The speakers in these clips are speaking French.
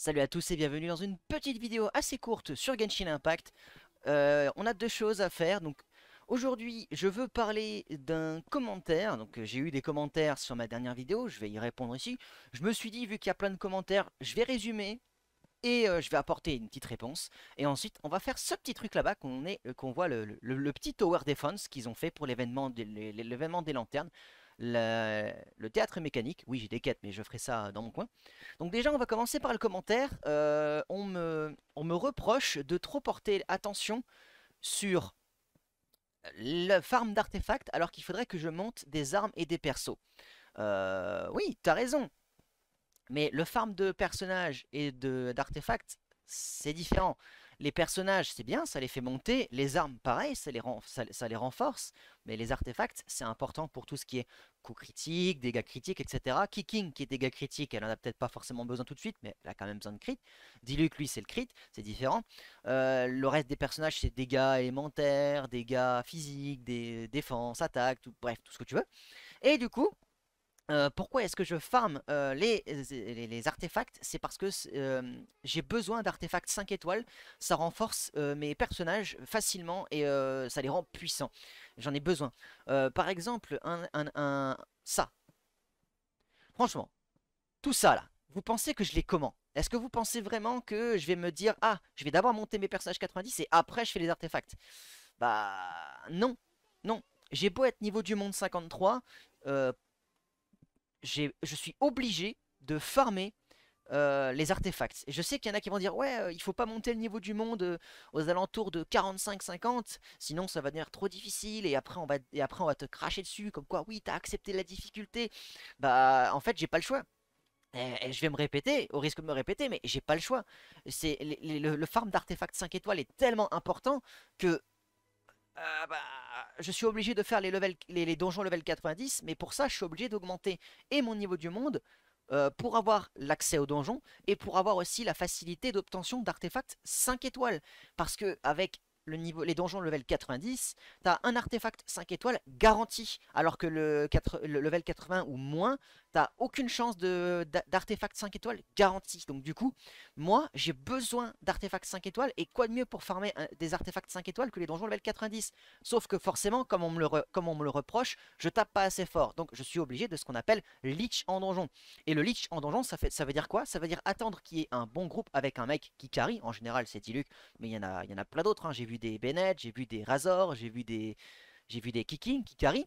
Salut à tous et bienvenue dans une petite vidéo assez courte sur Genshin Impact. Euh, on a deux choses à faire. Donc aujourd'hui, je veux parler d'un commentaire. Donc euh, j'ai eu des commentaires sur ma dernière vidéo, je vais y répondre ici. Je me suis dit vu qu'il y a plein de commentaires, je vais résumer et euh, je vais apporter une petite réponse. Et ensuite, on va faire ce petit truc là-bas qu'on voit le, petit tower defense qu'ils ont fait pour l'événement des lanternes le théâtre mécanique. Oui, j'ai des quêtes, mais je ferai ça dans mon coin. Donc déjà, on va commencer par le commentaire. Euh, on, me, reproche de trop porter attention sur le farm d'artefacts, alors qu'il faudrait que je monte des armes et des persos. Euh, oui, t'as raison. Mais le farm de personnages et d'artefacts, c'est différent. Les personnages, c'est bien, ça les fait monter. Les armes, pareil, ça les, renforce. Mais les artefacts, c'est important pour tout ce qui est coup critique, dégâts critiques, etc. Kicking, qui est dégâts critique, elle en a peut-être pas forcément besoin tout de suite, mais elle a quand même besoin de crit. Diluc, lui, c'est le crit, c'est différent. Euh, le reste des personnages, c'est dégâts élémentaires, dégâts physiques, des défenses, attaques, tout, bref, tout ce que tu veux. Et du coup, pourquoi est-ce que je farm les, artefacts C'est parce que j'ai besoin d'artefacts 5 étoiles, ça renforce mes personnages facilement et ça les rend puissants. J'en ai besoin. par exemple, un, ça. Franchement, tout ça là, vous pensez que je les comment Est-ce que vous pensez vraiment que je vais me dire « Ah, je vais d'abord monter mes personnages 90 et après je fais les artefacts ?» Bah non, non. J'ai beau être niveau du monde 53, je suis obligé de farmer euh, les artefacts. je sais qu'il y en a qui vont dire ouais, euh, il faut pas monter le niveau du monde euh, aux alentours de 45-50, sinon ça va devenir trop difficile et après on va te cracher dessus comme quoi oui t'as accepté la difficulté. Bah en fait j'ai pas le choix. Et, je vais me répéter, au risque de me répéter, mais j'ai pas le choix. C'est le, le farm d'artefacts 5 étoiles est tellement important que ah bah, je suis obligé de faire les, donjons level 90, mais pour ça, je suis obligé d'augmenter et mon niveau du monde euh, pour avoir l'accès aux donjons et pour avoir aussi la facilité d'obtention d'artefacts 5 étoiles. Parce que avec les donjons level 90, tu as un artefact 5 étoiles garanti, alors que le level 80 ou moins, t'as aucune chance d'artefacts 5 étoiles garanti. Donc du coup, moi, j'ai besoin d'artefacts 5 étoiles, et quoi de mieux pour farmer des artefacts 5 étoiles que les donjons level 90 Sauf que forcément, comme on me le, comme on me le reproche, je tape pas assez fort. Donc je suis obligé de ce qu'on appelle leech en donjon. Et le leech en donjon, ça, fait, ça veut dire quoi Ça veut dire attendre qu'il y ait un bon groupe avec un mec qui carry. En général, c'est Diluc, mais il y, en a, y en a plein d'autres. Hein. J'ai vu des Bennett, j'ai vu des Razor, j'ai vu des... J'ai vu des Kicking qui carry.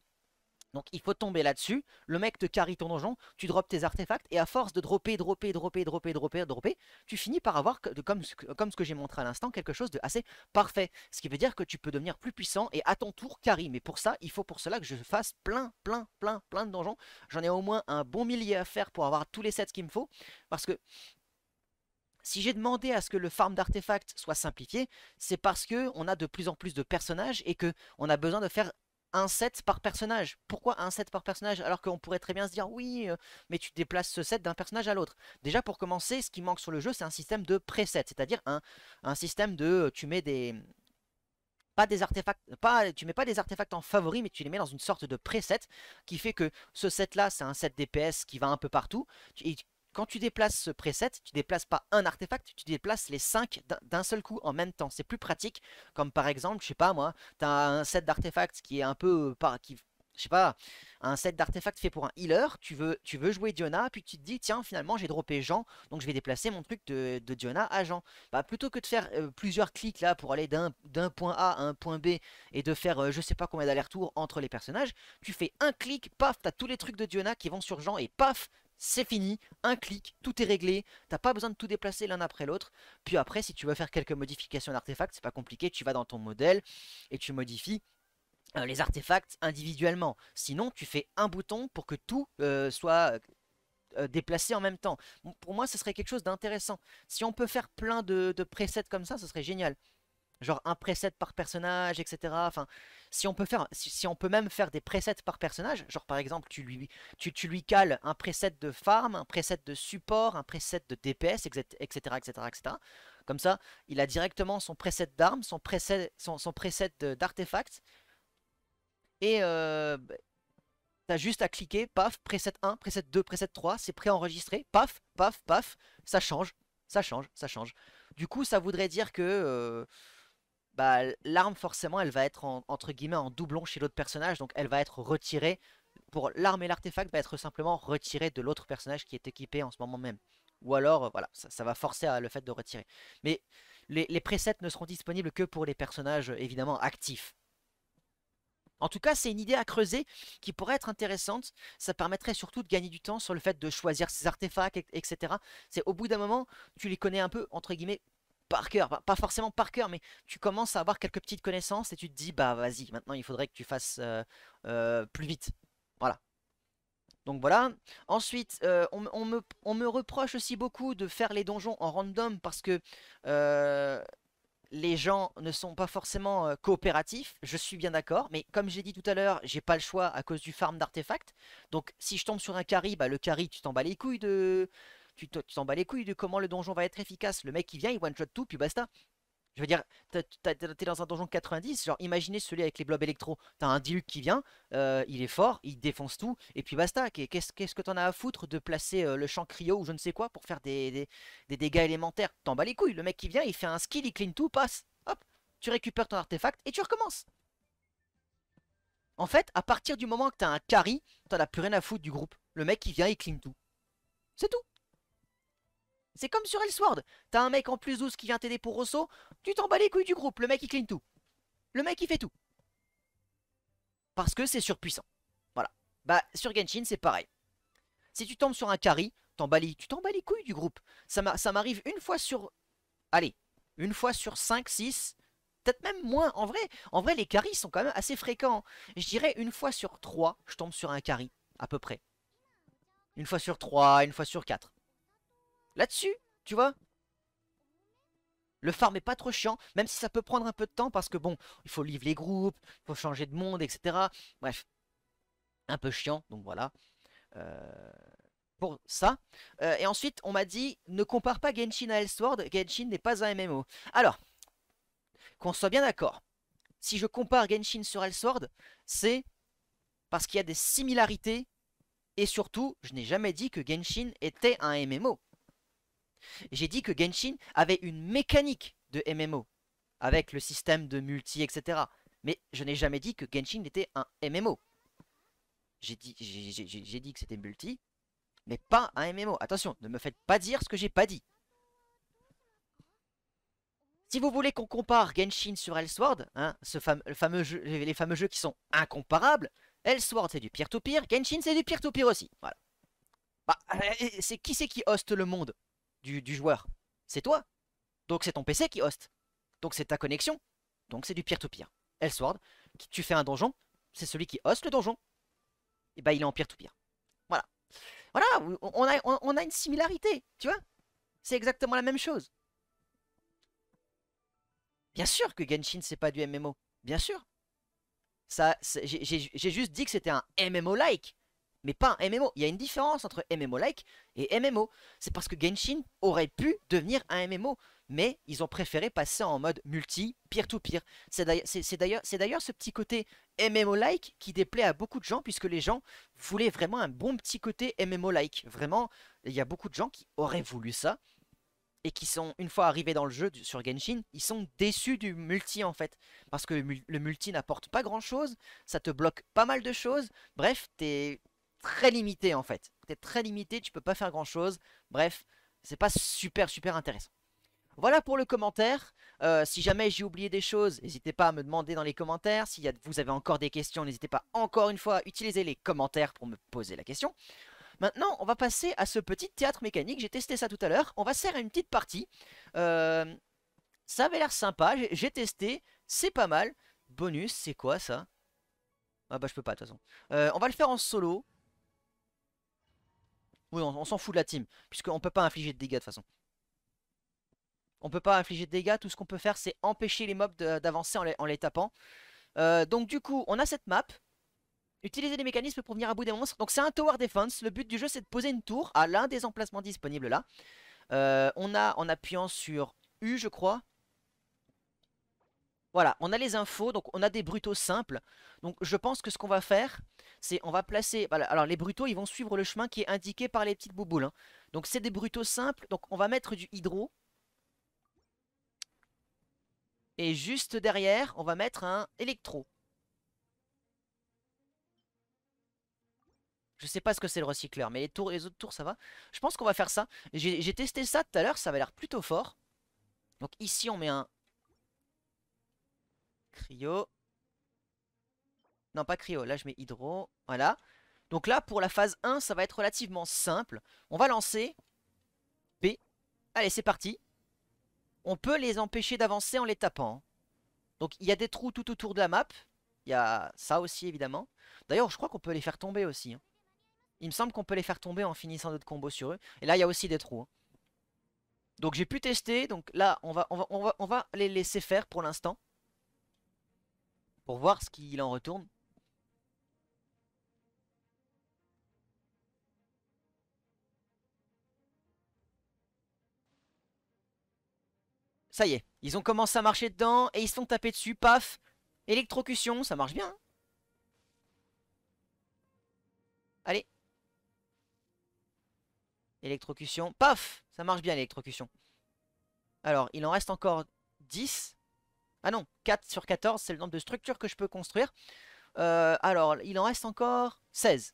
Donc il faut tomber là-dessus, le mec te carry ton donjon, tu drops tes artefacts, et à force de dropper, dropper, dropper, dropper, dropper, dropper, tu finis par avoir, comme, ce que j'ai montré à l'instant, quelque chose de assez parfait. Ce qui veut dire que tu peux devenir plus puissant et à ton tour carry. Mais pour ça, il faut pour cela que je fasse plein, plein, plein, plein de donjons. J'en ai au moins un bon millier à faire pour avoir tous les sets qu'il me faut. Parce que si j'ai demandé à ce que le farm d'artefacts soit simplifié, c'est parce qu'on a de plus en plus de personnages et que on a besoin de faire un set par personnage. Pourquoi un set par personnage Alors qu'on pourrait très bien se dire oui, euh, mais tu déplaces ce set d'un personnage à l'autre. Déjà pour commencer, ce qui manque sur le jeu, c'est un système de preset, c'est-à-dire un, système de euh, tu mets des pas des artefacts, pas, tu mets pas des artefacts en favori, mais tu les mets dans une sorte de preset qui fait que ce set là, c'est un set DPS qui va un peu partout quand tu déplaces ce preset, tu déplaces pas un artefact, tu déplaces les 5 d'un seul coup en même temps. C'est plus pratique, comme par exemple, je sais pas moi, tu as un set d'artefacts qui est un peu... Euh, qui, je sais pas, un set d'artefacts fait pour un healer, tu veux, tu veux jouer Diona, puis tu te dis, tiens, finalement, j'ai droppé Jean, donc je vais déplacer mon truc de, Diona à Jean. Bah, plutôt que de faire euh, plusieurs clics là pour aller d'un point A à un point B et de faire euh, je sais pas combien d'allers-retours entre les personnages, tu fais un clic, paf, t'as tous les trucs de Diona qui vont sur Jean et paf, c'est fini, un clic, tout est réglé, t'as pas besoin de tout déplacer l'un après l'autre. Puis après, si tu veux faire quelques modifications d'artefacts, c'est pas compliqué, tu vas dans ton modèle et tu modifies euh, les artefacts individuellement. Sinon, tu fais un bouton pour que tout euh, soit euh, déplacé en même temps. Pour moi, ce serait quelque chose d'intéressant. Si on peut faire plein de, de presets comme ça, ce serait génial genre un preset par personnage, etc. Enfin, si on peut faire, si, on peut même faire des presets par personnage, genre par exemple tu lui, tu, lui cales un preset de farm, un preset de support, un preset de DPS, etc., etc., etc., Comme ça, il a directement son preset d'armes, son preset, son, d'artefacts, et euh, bah, t'as juste à cliquer, paf, preset 1, preset 2, preset 3, c'est enregistré, paf, paf, paf, ça change, ça change, ça change. Du coup, ça voudrait dire que euh, bah, l'arme forcément elle va être entre guillemets en doublon chez l'autre personnage, donc elle va être retirée. Pour l'arme et l'artefact va être simplement retirée de l'autre personnage qui est équipé en ce moment même. Ou alors, euh, voilà, ça, va forcer le fait de retirer. Mais les, les, presets ne seront disponibles que pour les personnages évidemment actifs. En tout cas, c'est une idée à creuser qui pourrait être intéressante. Ça permettrait surtout de gagner du temps sur le fait de choisir ses artefacts, etc. C'est au bout d'un moment, tu les connais un peu, entre guillemets, par cœur, pas forcément par cœur, mais tu commences à avoir quelques petites connaissances et tu te dis, bah vas-y, maintenant il faudrait que tu fasses euh, euh, plus vite. Voilà. Donc voilà. Ensuite, euh, on, me, on, me, reproche aussi beaucoup de faire les donjons en random parce que les gens ne sont pas forcément coopératifs. Je suis bien d'accord, mais comme j'ai dit tout à l'heure, j'ai pas le choix à cause du farm d'artefacts. Donc si je tombe sur un carry, bah, le carry, tu t'en bats les couilles de tu t'en bats les couilles de comment le donjon va être efficace. Le mec il vient, il one shot tout, puis basta. Je veux dire, t'es dans un donjon 90, genre imaginez celui avec les blobs électro. T'as un diluc qui vient, euh, il est fort, il défonce tout, et puis basta. Qu'est-ce que t'en as à foutre de placer euh, le champ cryo ou je ne sais quoi pour faire des, dégâts élémentaires T'en bats les couilles, le mec qui vient, il fait un skill, il clean tout, passe. Hop, tu récupères ton artefact et tu recommences. En fait, à partir du moment que t'as un carry, t'en as plus rien à foutre du groupe. Le mec qui vient, il clean tout. C'est tout. C'est comme sur Elsword. T'as un mec en plus douce qui vient t'aider pour Rosso. Tu t'en bats les couilles du groupe. Le mec il clean tout. Le mec il fait tout. Parce que c'est surpuissant. Voilà. Bah sur Genshin c'est pareil. Si tu tombes sur un carry, tu t'en bats les couilles du groupe. Ça m'arrive une fois sur... Allez, une fois sur 5, 6, peut-être même moins. En vrai, en vrai les carries sont quand même assez fréquents. Je dirais une fois sur 3, je tombe sur un carry, à peu près. Une fois sur 3, une fois sur 4 là-dessus, tu vois le farm est pas trop chiant, même si ça peut prendre un peu de temps parce que bon, il faut livrer les groupes, il faut changer de monde, etc. Bref, un peu chiant, donc voilà. Euh, pour ça. Euh, et ensuite, on m'a dit, ne compare pas Genshin à Elsword, Genshin n'est pas un MMO. Alors, qu'on soit bien d'accord, si je compare Genshin sur Elsword, c'est parce qu'il y a des similarités, et surtout, je n'ai jamais dit que Genshin était un MMO. J'ai dit que Genshin avait une mécanique de MMO, avec le système de multi, etc. Mais je n'ai jamais dit que Genshin était un MMO. J'ai dit, que c'était multi, mais pas un MMO. Attention, ne me faites pas dire ce que j'ai pas dit. Si vous voulez qu'on compare Genshin sur Elsword, hein, ce fameux les fameux jeux qui sont incomparables, Elsword c'est du peer-to-peer, Genshin c'est du peer-to-peer aussi. Bah, c'est qui c'est qui hoste le monde du, joueur. C'est toi. Donc c'est ton PC qui host. Donc c'est ta connexion. Donc c'est du peer-to-peer. Elsword, tu fais un donjon, c'est celui qui host le donjon. Et bah il est en peer-to-peer. Voilà. Voilà, on a, on a une similarité, tu vois C'est exactement la même chose. Bien sûr que Genshin c'est pas du MMO. Bien sûr. Ça, j'ai juste dit que c'était un MMO-like mais pas un MMO. Il y a une différence entre MMO-like et MMO. C'est parce que Genshin aurait pu devenir un MMO, mais ils ont préféré passer en mode multi, peer-to-peer. C'est d'ailleurs ce petit côté MMO-like qui déplaît à beaucoup de gens, puisque les gens voulaient vraiment un bon petit côté MMO-like. Vraiment, il y a beaucoup de gens qui auraient voulu ça, et qui sont, une fois arrivés dans le jeu sur Genshin, ils sont déçus du multi en fait. Parce que le multi n'apporte pas grand chose, ça te bloque pas mal de choses. Bref, t'es très limité en fait. peut-être très limité, tu peux pas faire grand chose. Bref, c'est pas super super intéressant. Voilà pour le commentaire. Euh, si jamais j'ai oublié des choses, n'hésitez pas à me demander dans les commentaires. Si vous avez encore des questions, n'hésitez pas encore une fois à utiliser les commentaires pour me poser la question. Maintenant, on va passer à ce petit théâtre mécanique. J'ai testé ça tout à l'heure. On va faire une petite partie. Euh, ça avait l'air sympa. J'ai testé. C'est pas mal. Bonus, c'est quoi ça Ah bah je peux pas de toute façon. Euh, on va le faire en solo. Oui, on, s'en fout de la team, puisqu'on peut pas infliger de dégâts de toute façon. On ne peut pas infliger de dégâts, tout ce qu'on peut faire c'est empêcher les mobs d'avancer en, les tapant. Euh, donc du coup, on a cette map. Utiliser les mécanismes pour venir à bout des monstres. Donc c'est un tower defense. Le but du jeu c'est de poser une tour à l'un des emplacements disponibles là. Euh, on a en appuyant sur U je crois. Voilà, on a les infos, donc on a des brutaux simples. Donc je pense que ce qu'on va faire, c'est on va placer... alors les brutaux, ils vont suivre le chemin qui est indiqué par les petites bouboules. Hein. Donc c'est des brutaux simples, donc on va mettre du hydro. Et juste derrière, on va mettre un électro. Je sais pas ce que c'est le recycleur, mais les, tours, les autres tours, ça va. Je pense qu'on va faire ça. J'ai testé ça tout à l'heure, ça va l'air plutôt fort. Donc ici, on met un Cryo. Non, pas cryo. Là, je mets hydro. Voilà. Donc là, pour la phase 1, ça va être relativement simple. On va lancer B. Allez, c'est parti. On peut les empêcher d'avancer en les tapant. Hein. Donc il y a des trous tout autour de la map. Il y a ça aussi, évidemment. D'ailleurs, je crois qu'on peut les faire tomber aussi. Hein. Il me semble qu'on peut les faire tomber en finissant notre combo sur eux. Et là, il y a aussi des trous. Hein. Donc j'ai pu tester. Donc là, on va, on va, on va, on va les laisser faire pour l'instant pour voir ce qu'il en retourne. Ça y est, ils ont commencé à marcher dedans et ils se sont tapés dessus, paf Électrocution, ça marche bien hein. Allez Électrocution, paf Ça marche bien l'électrocution. Alors, il en reste encore 10. Ah non, 4 sur 14, c'est le nombre de structures que je peux construire. Euh, alors, il en reste encore 16.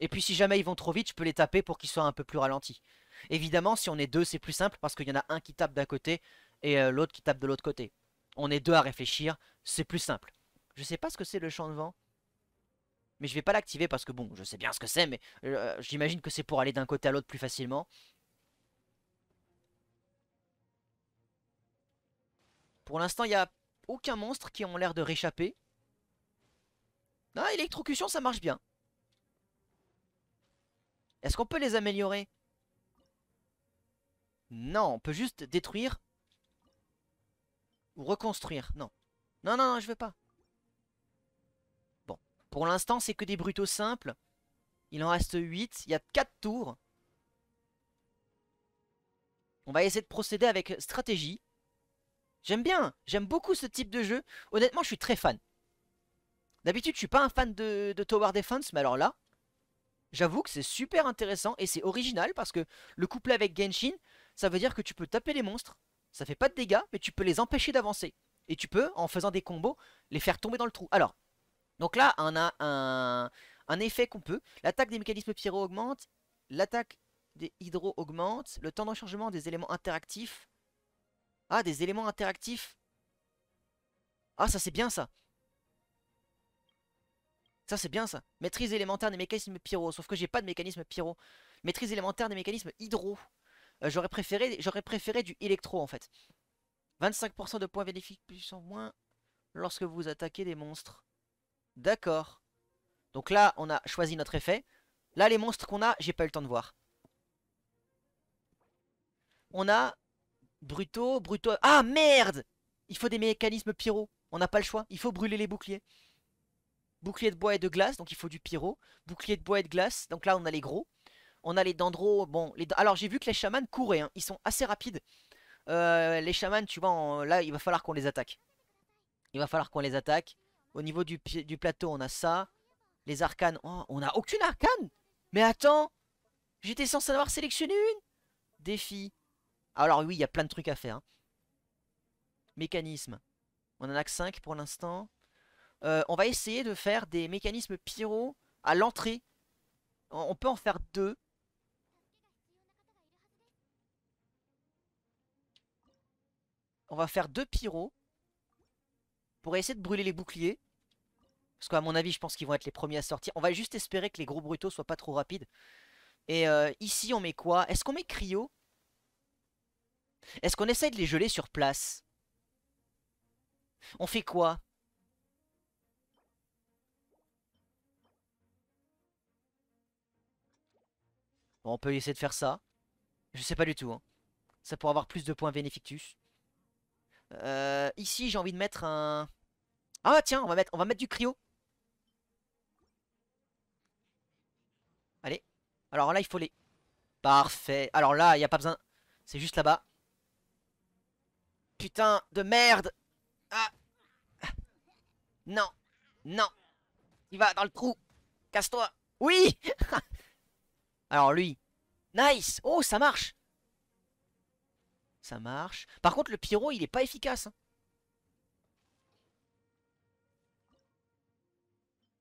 Et puis si jamais ils vont trop vite, je peux les taper pour qu'ils soient un peu plus ralentis. Évidemment, si on est deux, c'est plus simple parce qu'il y en a un qui tape d'un côté et euh, l'autre qui tape de l'autre côté. On est deux à réfléchir, c'est plus simple. Je sais pas ce que c'est le champ de vent. Mais je vais pas l'activer parce que bon, je sais bien ce que c'est, mais euh, j'imagine que c'est pour aller d'un côté à l'autre plus facilement. Pour l'instant, il n'y a aucun monstre qui ont l'air de réchapper. Ah, électrocution, ça marche bien. Est-ce qu'on peut les améliorer Non, on peut juste détruire. Ou reconstruire, non. Non, non, non, je veux pas. Bon, pour l'instant, c'est que des brutaux simples. Il en reste 8, il y a 4 tours. On va essayer de procéder avec stratégie. J'aime bien, j'aime beaucoup ce type de jeu. Honnêtement, je suis très fan. D'habitude, je suis pas un fan de, Tower Defense, mais alors là, j'avoue que c'est super intéressant et c'est original parce que le couplet avec Genshin, ça veut dire que tu peux taper les monstres, ça fait pas de dégâts, mais tu peux les empêcher d'avancer. Et tu peux, en faisant des combos, les faire tomber dans le trou. Alors, donc là, on a un, un effet qu'on peut. L'attaque des mécanismes pyro augmente, l'attaque des hydro augmente, le temps de des éléments interactifs ah, des éléments interactifs. Ah, ça c'est bien ça. Ça c'est bien ça. Maîtrise élémentaire des mécanismes pyro. Sauf que j'ai pas de mécanisme pyro. Maîtrise élémentaire des mécanismes hydro. Euh, j'aurais préféré, préféré du électro en fait. 25% de points bénéfiques plus ou moins lorsque vous attaquez des monstres. D'accord. Donc là, on a choisi notre effet. Là, les monstres qu'on a, j'ai pas eu le temps de voir. On a Bruto, Bruto... Ah merde Il faut des mécanismes pyro. On n'a pas le choix. Il faut brûler les boucliers. Bouclier de bois et de glace, donc il faut du pyro. Bouclier de bois et de glace, donc là on a les gros. On a les dendros, bon... Les... Alors j'ai vu que les chamans couraient, hein. ils sont assez rapides. Euh, les chamans, tu vois, là il va falloir qu'on les attaque. Il va falloir qu'on les attaque. Au niveau du, plateau, on a ça. Les arcanes. Oh, on a aucune arcane Mais attends J'étais censé avoir sélectionné une Défi. Alors oui, il y a plein de trucs à faire. Hein. Mécanisme. On en a que 5 pour l'instant. Euh, on va essayer de faire des mécanismes pyro à l'entrée. On peut en faire deux. On va faire deux pyros pour essayer de brûler les boucliers. Parce qu'à mon avis, je pense qu'ils vont être les premiers à sortir. On va juste espérer que les gros brutaux soient pas trop rapides. Et euh, ici, on met quoi Est-ce qu'on met cryo est-ce qu'on essaie de les geler sur place On fait quoi on peut essayer de faire ça. Je sais pas du tout. Hein. Ça pourrait avoir plus de points bénéfictus. Euh, ici, j'ai envie de mettre un... Ah tiens, on va mettre, on va mettre du cryo. Allez. Alors là, il faut les... Parfait. Alors là, il n'y a pas besoin... C'est juste là-bas. Putain de merde ah. Non Non Il va dans le trou Casse-toi Oui Alors lui Nice Oh ça marche Ça marche Par contre le pyro il est pas efficace hein.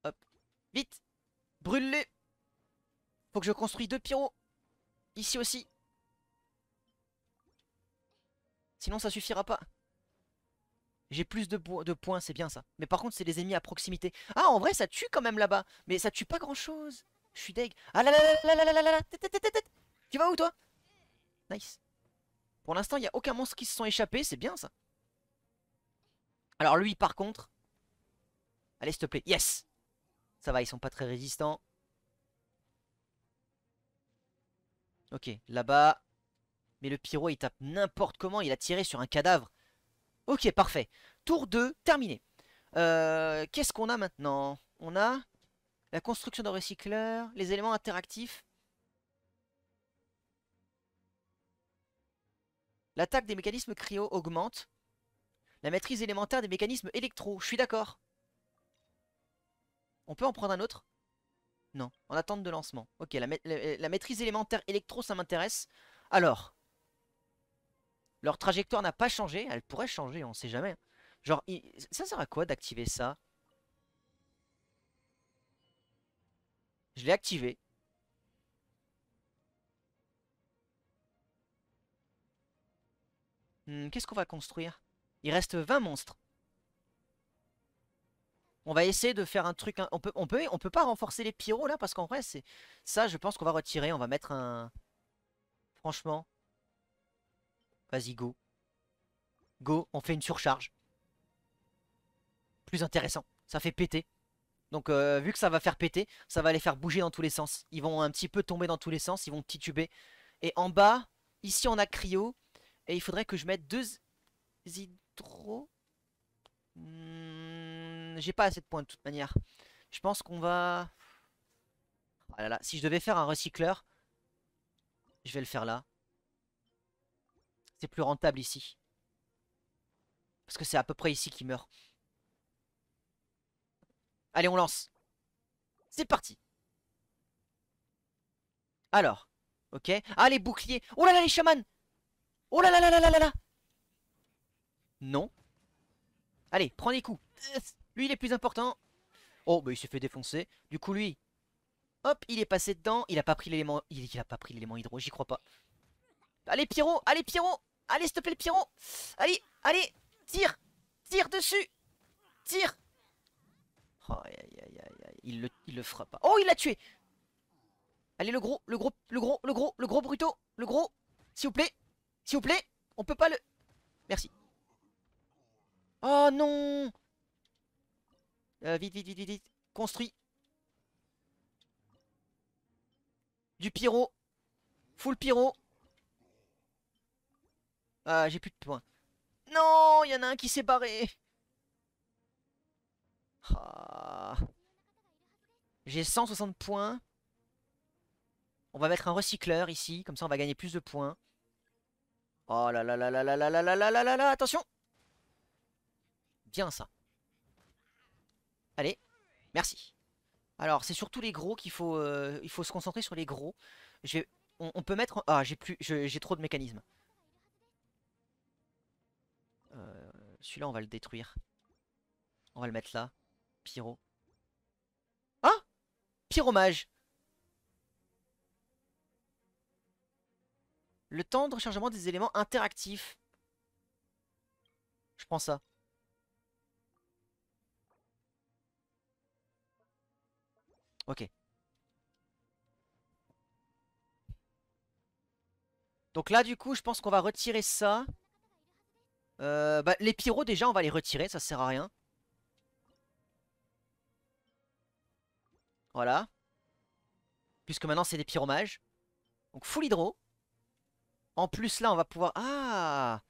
Hop Vite Brûle-le Faut que je construise deux pyros Ici aussi Sinon ça suffira pas. J'ai plus de, points, c'est bien ça. Mais par contre, c'est les ennemis à proximité. Ah, en vrai, ça tue quand même là-bas. Mais ça tue pas grand-chose. Je suis deg. Ah là là là là là là là là Tu vas où, toi Nice. Pour l'instant, il n'y a aucun monstre qui se sont échappés. C'est bien, ça. Alors lui, par contre... Allez, s'il te plaît. Yes Ça va, ils sont pas très résistants. Ok, là-bas. Mais le pyro, il tape n'importe comment, il a tiré sur un cadavre. Ok, parfait. Tour 2, terminé. Euh, qu'est-ce qu'on a maintenant On a la construction d'un recycleur, les éléments interactifs. L'attaque des mécanismes cryo augmente. La maîtrise élémentaire des mécanismes électro, je suis d'accord. On peut en prendre un autre Non, en attente de lancement. Ok, la maîtrise élémentaire électro, ça m'intéresse. Alors, leur trajectoire n'a pas changé. Elle pourrait changer, on sait jamais. Genre, ça sert à quoi d'activer ça Je l'ai activé. Hmm, qu'est-ce qu'on va construire Il reste 20 monstres. On va essayer de faire un truc... On peut, on peut, on peut pas renforcer les pyros là Parce qu'en vrai, c'est ça, je pense qu'on va retirer. On va mettre un... Franchement... Vas-y, go. Go, on fait une surcharge. Plus intéressant. Ça fait péter. Donc euh, vu que ça va faire péter, ça va les faire bouger dans tous les sens. Ils vont un petit peu tomber dans tous les sens, ils vont tituber. Et en bas, ici on a cryo. Et il faudrait que je mette deux hydro... Hmm, j'ai pas assez de points de toute manière. Je pense qu'on va... Ah là là, si je devais faire un recycleur, je vais le faire là plus rentable ici. Parce que c'est à peu près ici qu'il meurt. Allez, on lance. C'est parti. Alors. Ok. allez ah, bouclier boucliers. Oh là là, les chamans. Oh là là là là là là Non. Allez, prends les coups. Lui, il est plus important. Oh, bah il s'est fait défoncer. Du coup, lui, Hop, il est passé dedans. Il a pas pris l'élément. Il, il, a pas pris l'élément hydro, j'y crois pas. Allez, Pierrot Allez, Pierrot Allez, s'il te plaît, le pyro Allez, allez Tire Tire dessus Tire oh, aïe, aïe, aïe, Il, le, il le fera pas. Oh, il l'a tué Allez, le gros, le gros, le gros, le gros, le gros Bruto Le gros S'il vous plaît S'il vous plaît On peut pas le... Merci. Oh non euh, Vite, vite, vite, vite, vite. Du pyro. Full pyro. Ah, j'ai plus de points. Non, il y en a un qui s'est barré. J'ai 160 points. On va mettre un recycleur ici, comme ça on va gagner plus de points. Oh là là là là là là là là là là là attention Bien ça. Allez, merci. Alors, c'est surtout les gros qu'il faut, il faut se concentrer sur les gros. On, on peut mettre... Ah, j'ai plus, j'ai trop de mécanismes. Celui-là, on va le détruire. On va le mettre là. Pyro. Ah Pyromage Le temps de rechargement des éléments interactifs. Je prends ça. Ok. Donc là, du coup, je pense qu'on va retirer ça. Euh, bah, les pyros, déjà, on va les retirer, ça sert à rien. Voilà. Puisque maintenant, c'est des pyromages. Donc, full hydro. En plus, là, on va pouvoir... Ah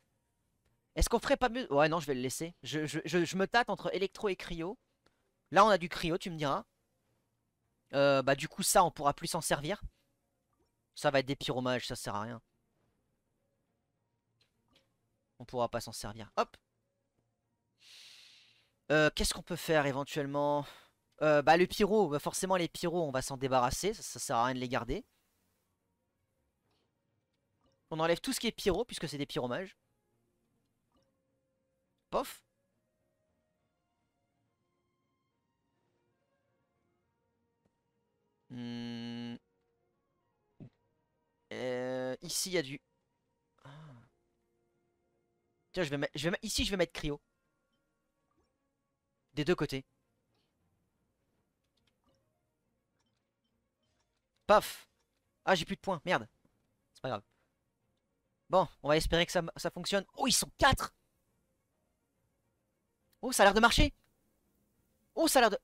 Est-ce qu'on ferait pas mieux... Ouais, non, je vais le laisser. Je, me tâte entre électro et cryo. Là, on a du cryo, tu me diras. Euh, bah, du coup, ça, on pourra plus s'en servir. Ça va être des pyromages, ça sert à rien on pourra pas s'en servir. Hop euh, Qu'est-ce qu'on peut faire éventuellement euh, Bah le pyro, bah, forcément les pyros on va s'en débarrasser, ça, sert à rien de les garder. On enlève tout ce qui est pyro puisque c'est des pyromages. Pof hmm. euh, Ici il y a du ici, je vais mettre cryo. Des deux côtés. Paf Ah, j'ai plus de points, merde. C'est pas grave. Bon, on va espérer que ça, ça fonctionne. Oh, ils sont 4 Oh, ça a l'air de marcher Oh, ça a l'air de...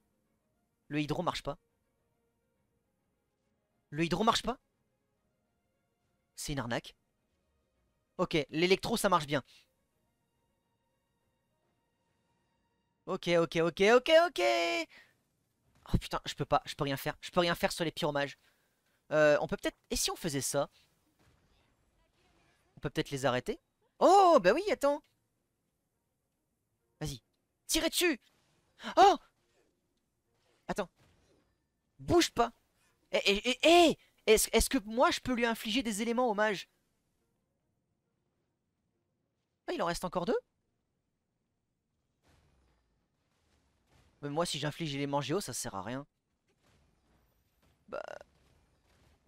Le hydro marche pas. Le hydro marche pas C'est une arnaque. Ok, l'électro, ça marche bien. Ok, ok, ok, ok, ok Oh putain, je peux pas, je peux rien faire. Je peux rien faire sur les pyromages. Euh, on peut peut-être... Et si on faisait ça On peut peut-être les arrêter Oh, bah oui, attends Vas-y, tirez dessus Oh Attends. Bouge pas Eh, eh, eh, eh Est-ce que moi, je peux lui infliger des éléments hommages ah, Il en reste encore deux moi, si j'inflige les Mangéos, ça sert à rien. Bah...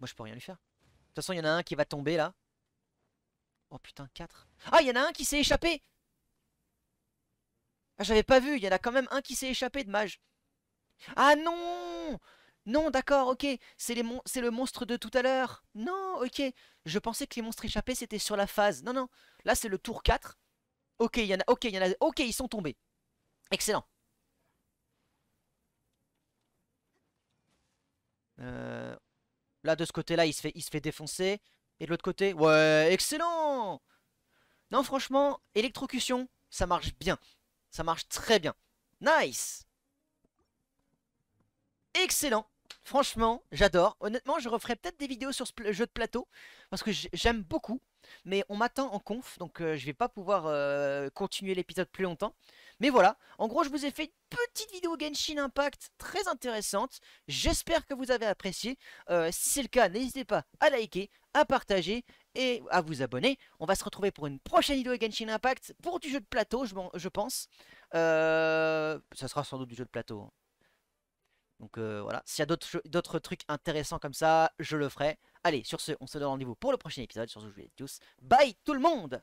Moi, je peux rien lui faire. De toute façon, il y en a un qui va tomber, là. Oh putain, 4. Ah, il y en a un qui s'est échappé ah, J'avais pas vu, il y en a quand même un qui s'est échappé de mage. Ah non Non, d'accord, ok, c'est le monstre de tout à l'heure. Non, ok, je pensais que les monstres échappés, c'était sur la phase. Non, non, là, c'est le tour 4. Ok, il y en a, ok, il y en a, ok, ils sont tombés. Excellent. Euh, là, de ce côté-là, il, se fait, il se fait défoncer. Et de l'autre côté, ouais, excellent Non, franchement, électrocution, ça marche bien. Ça marche très bien. Nice Excellent Franchement, j'adore. Honnêtement, je referai peut-être des vidéos sur ce jeu de plateau, parce que j'aime beaucoup. Mais on m'attend en conf, donc euh, je vais pas pouvoir euh, continuer l'épisode plus longtemps. Mais voilà, en gros je vous ai fait une petite vidéo Genshin Impact très intéressante. J'espère que vous avez apprécié. Euh, si c'est le cas, n'hésitez pas à liker, à partager et à vous abonner. On va se retrouver pour une prochaine vidéo Genshin Impact pour du jeu de plateau, je, pense. Euh, ça sera sans doute du jeu de plateau. Hein. Donc euh, voilà, s'il y a d'autres trucs intéressants comme ça, je le ferai. Allez, sur ce, on se donne rendez-vous pour le prochain épisode. Sur ce, je vous dis tous, bye tout le monde